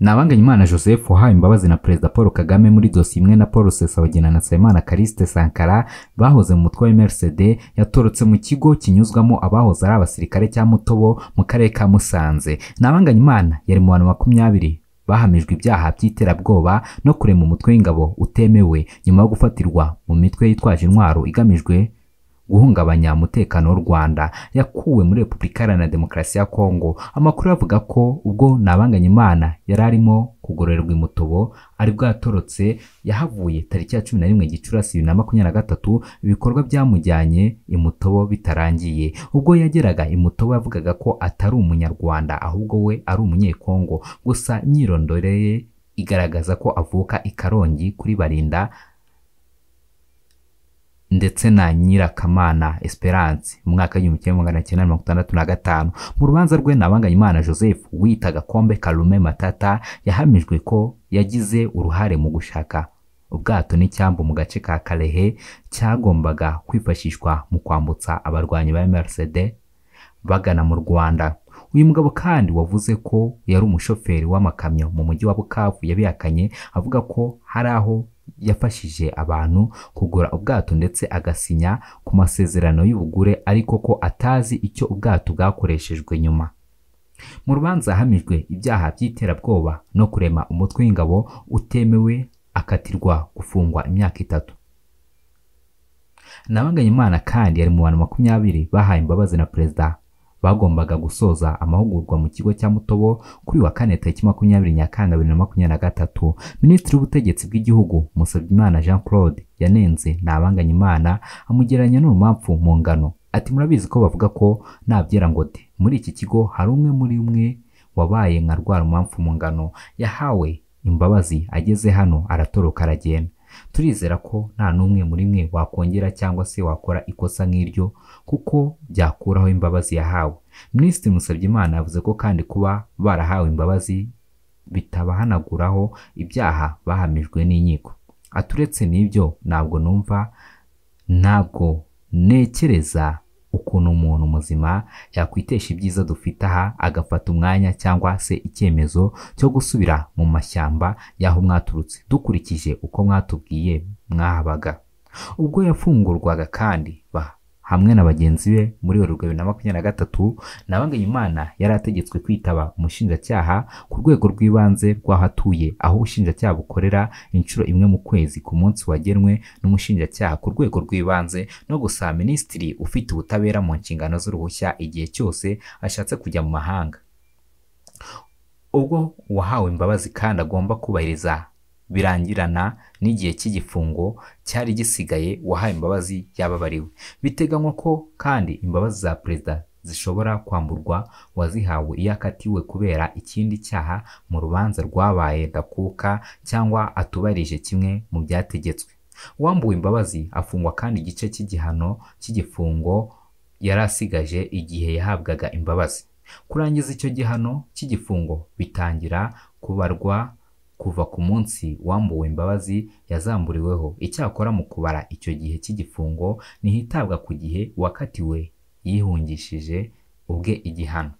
Nabanganyimana Joseph wahawe imbabazi na Perezida Paul Kagame muri dosiye imwe na Paul Sesabagina na Nsabimana Callixte Sankara bahoze mu mutwe wa MRCD yatorotse mu kigo kinyuzwamo abahoze ari abasirikare cya Mutobo mu karere ka Musanze. Nabanganyimana yari mu bantu makumyabiri bahamijwe ibyaha by'iterabwoba no kurema umutwe w'ingabo utemewe nyuma yo gufatirwa mu mitwe yitwaje intwaro igamijwe guhungabanya umutekano w'u rwanda yakuwe muri repubulika iharanira demokarasi ya kongo amakuru avuga ko ubwo ntabanganye imana yari arimo kugororerwa imutobo aribwo yatorotse yahavuye tariki ya cumi na rimwe gicurasi bibiri na makumyabiri na gatatu ibikorwa byamujyanye imutobo bitarangiye ubwo yageraga imutobo yavugaga ko atari umunyarwanda ahubwo we ari umunyekongo gusa imyirondoro ye igaragaza ko avuka i karongi kuri barinda ndetse na nyirakamana esperance mu mwaka w'igihumbi kimwe magana cyenda mirongo itandatu na gatanu mu rubanza rwe nabanganyimana joseph wita gakombe karume matata yahamijwe ko yagize uruhare mu gushaka ubwato n'icyambu mu gace ka karehe cyagombaga kwifashishwa mu kwambutsa abarwanyi ba mrcd bagana mu rwanda uyu mugabo kandi wavuze ko yari umushoferi w'amakamyo mu mujyi wa bukavu yabihakanye avuga ko hari aho yafashije abantu kugura ubwato ndetse agasinya ku masezerano y'ubugure ariko ko atazi icyo ubwato bwakoreshejwe nyuma mu rubanza yahamijwe ibyaha by'iterabwoba no kurema umutwe w'ingabo utemewe akatirwa gufungwa imyaka itatu nabanganyimana kandi yari mu bantu makumyabiri bahaye imbabazi na perezida bagombaga gusoza amahugurwa mu kigo cya mutobo kuri wa kane tariki makumyabiri nyakanga bibiri na makumyabiri na gatatu minisitiri w'ubutegetsi bw'igihugu musabyimana jean claude yanenze ntabanganya imana amugereranya n'urumamfu mu ngano ati murabizi ko bavuga ko nabyera ngo de muri iki kigo hari umwe muri umwe wabaye nka rwa rumamfu mu ngano yahawe imbabazi ageze hano aratoroka aragenda turizera ko nta n'umwe muri mwe wakongera cyangwa se wakora ikosa nk'iryo kuko byakuraho imbabazi yahawe minisitiri musabyimana yavuze ko kandi kuba barahawe imbabazi bitabahanaguraho ibyaha bahamijwe n'inkiko aturetse n'ibyo ntabwo numva ntabwo ntekereza ukuntu umuntu muzima yakwitesha ibyiza dufite aha agafata umwanya cyangwa se icyemezo cyo gusubira mu mashyamba y'aho mwaturutse dukurikije uko mwatubwiye mwahabaga ubwo yafungurwaga kandi baha hamwe na bagenzi be muri werurwe bibiri na makumyabiri na gatatu nabanganyimana yari ategetswe kwitaba umushinjacyaha ku rwego rw'ibanze rw'aho atuye aho ubushinjacyaha bukorera inshuro imwe mu kwezi ku munsi wagenwe n'umushinjacyaha ku rwego rw'ibanze no gusaba minisitiri ufite ubutabera mu nshingano z'uruhushya igihe cyose ashatse kujya mu mahanga ubwo uwahawe imbabazi kandi agomba kubahiriza birangirana n'igihe cy'igifungo cyari gisigaye wahaye imbabazi yababariwe biteganywa ko kandi imbabazi za perezida zishobora kwamburwa wazihawe iyo akatiwe kubera ikindi cyaha mu rubanza rwabaye ndakuka cyangwa atubarije kimwe mu byategetswe Wambuwe imbabazi afungwa kandi igice cy'igihano cy'igifungo yari asigaje igihe yahabwaga imbabazi kurangiza icyo gihano cy'igifungo bitangira kubarwa kuva ku munsi wambuwe imbabazi yazamburiweho icyakora mu kubara icyo gihe cy'igifungo ntihitabwa ku gihe uwakatiwe yihungishije ubwe igihano